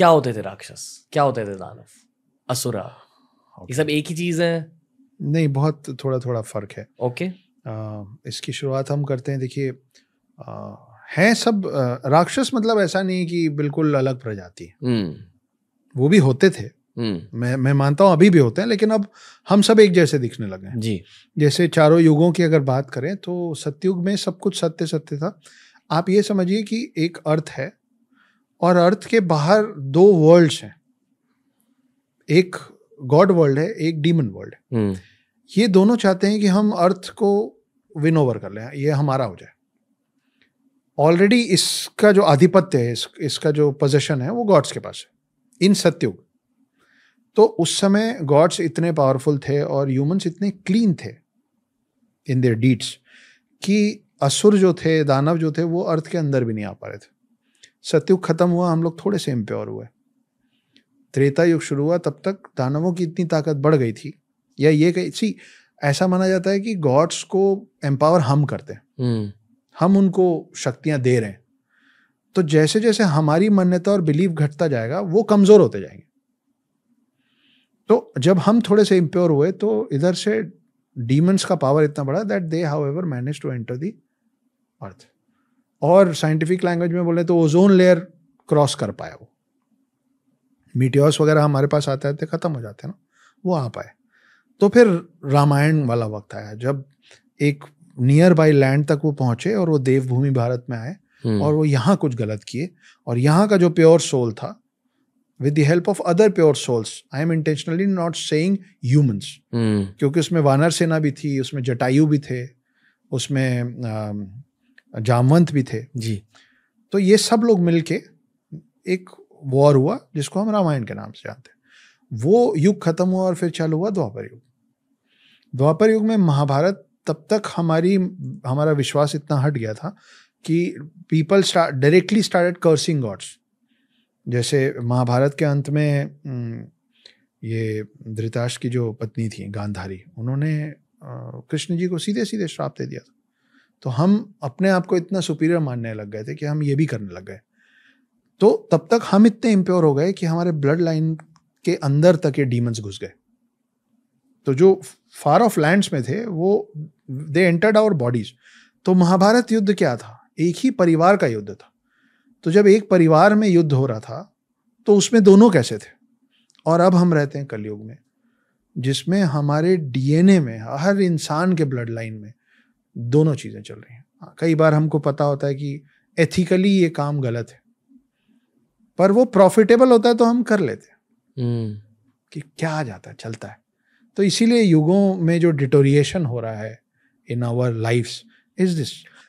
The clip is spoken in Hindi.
क्या होते थे राक्षस क्या होते थे दानव असुरा okay. ये सब एक ही चीज है नहीं बहुत थोड़ा थोड़ा फर्क है ओके okay. इसकी शुरुआत हम करते हैं देखिए हैं सब आ, राक्षस मतलब ऐसा नहीं कि बिल्कुल अलग प्रजाति hmm. वो भी होते थे hmm. मैं मैं मानता हूँ अभी भी होते हैं लेकिन अब हम सब एक जैसे दिखने लगे हैं जी जैसे चारों युगों की अगर बात करें तो सत्युग में सब कुछ सत्य सत्य था आप ये समझिए कि एक अर्थ है और अर्थ के बाहर दो वर्ल्ड्स हैं एक गॉड वर्ल्ड है एक डीमन वर्ल्ड है हम्म। ये दोनों चाहते हैं कि हम अर्थ को विन ओवर कर लें ये हमारा हो जाए ऑलरेडी इसका जो आधिपत्य है इस, इसका जो पोजेशन है वो गॉड्स के पास है इन सत्युग तो उस समय गॉड्स इतने पावरफुल थे और ह्यूमंस इतने क्लीन थे इन देयर डीड्स कि असुर जो थे दानव जो थे वो अर्थ के अंदर भी नहीं आ पा रहे थे सतयुग खत्म हुआ हम लोग थोड़े से इम्प्योर हुए त्रेता युग शुरू हुआ तब तक दानवों की इतनी ताकत बढ़ गई थी या ये सी ऐसा माना जाता है कि गॉड्स को एम्पावर हम करते हैं हम्म। हम उनको शक्तियां दे रहे हैं तो जैसे जैसे हमारी मान्यता और बिलीव घटता जाएगा वो कमजोर होते जाएंगे तो जब हम थोड़े से इम्प्योर हुए तो इधर से डीमंस का पावर इतना बड़ा that they however manage to enter the earth और साइंटिफिक लैंग्वेज में बोले तो ओजोन लेयर क्रॉस कर पाया वो मीटियोस वगैरह हमारे पास आते आते ख़त्म हो जाते हैं ना वो आ पाए तो फिर रामायण वाला वक्त आया जब एक नियर बाई लैंड तक वो पहुंचे और वो देवभूमि भारत में आए हम्म। और वो यहाँ कुछ गलत किए और यहाँ का जो प्योर सोल था with the help of other pure souls I am intentionally not saying humans क्योंकि उसमें वानर सेना भी थी उसमें जटायु भी थे उसमें जामवंत भी थे जी तो ये सब लोग मिलके एक वॉर हुआ जिसको हम रामायण के नाम से जानते हैं वो युग खत्म हुआ और फिर चालू हुआ द्वापर युग द्वापर युग में महाभारत तब तक हमारी हमारा विश्वास इतना हट गया था कि people directly started cursing gods जैसे महाभारत के अंत में ये धृताश की जो पत्नी थी गांधारी उन्होंने कृष्ण जी को सीधे सीधे श्राप दे दिया था तो हम अपने आप को इतना सुपीरियर मानने लग गए थे कि हम ये भी करने लग गए तो तब तक हम इतने इम्प्योर हो गए कि हमारे ब्लड लाइन के अंदर तक ये डीमंस घुस गए तो जो फार ऑफ लैंड्स में थे वो दे एंटर्ड आवर बॉडीज तो महाभारत युद्ध क्या था एक ही परिवार का युद्ध था तो जब एक परिवार में युद्ध हो रहा था तो उसमें दोनों कैसे थे और अब हम रहते हैं कलयुग में जिसमें हमारे डीएनए में हर इंसान के ब्लड लाइन में दोनों चीज़ें चल रही हैं हाँ, कई बार हमको पता होता है कि एथिकली ये काम गलत है पर वो प्रॉफिटेबल होता है तो हम कर लेते हैं hmm. कि क्या आ जाता है चलता है तो इसीलिए युगों में जो डिटोरिएशन हो रहा है in our life is this